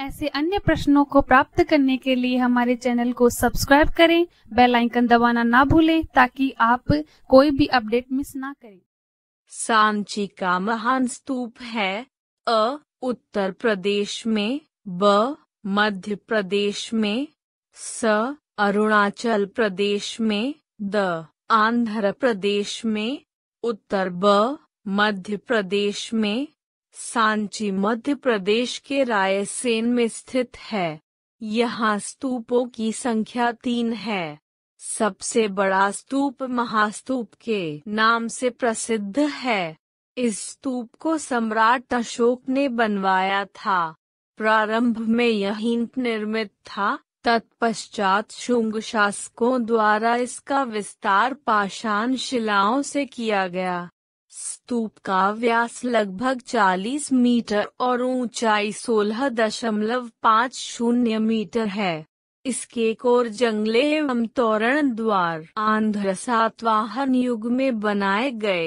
ऐसे अन्य प्रश्नों को प्राप्त करने के लिए हमारे चैनल को सब्सक्राइब करें बेल आइकन दबाना ना भूलें ताकि आप कोई भी अपडेट मिस ना करें सांची का महान स्तूप है अ उत्तर प्रदेश में ब मध्य प्रदेश में स अरुणाचल प्रदेश में द आंध्र प्रदेश में उत्तर ब मध्य प्रदेश में सांची मध्य प्रदेश के रायसेन में स्थित है यहाँ स्तूपों की संख्या तीन है सबसे बड़ा स्तूप महास्तूप के नाम से प्रसिद्ध है इस स्तूप को सम्राट अशोक ने बनवाया था प्रारंभ में यह निर्मित था तत्पश्चात शुंग शासकों द्वारा इसका विस्तार पाषाण शिलाओं से किया गया स्तूप का व्यास लगभग 40 मीटर और ऊंचाई 16.50 मीटर है इसके कोर जंगले एवं तोरण द्वार आंध्र सातवाहन युग में बनाए गए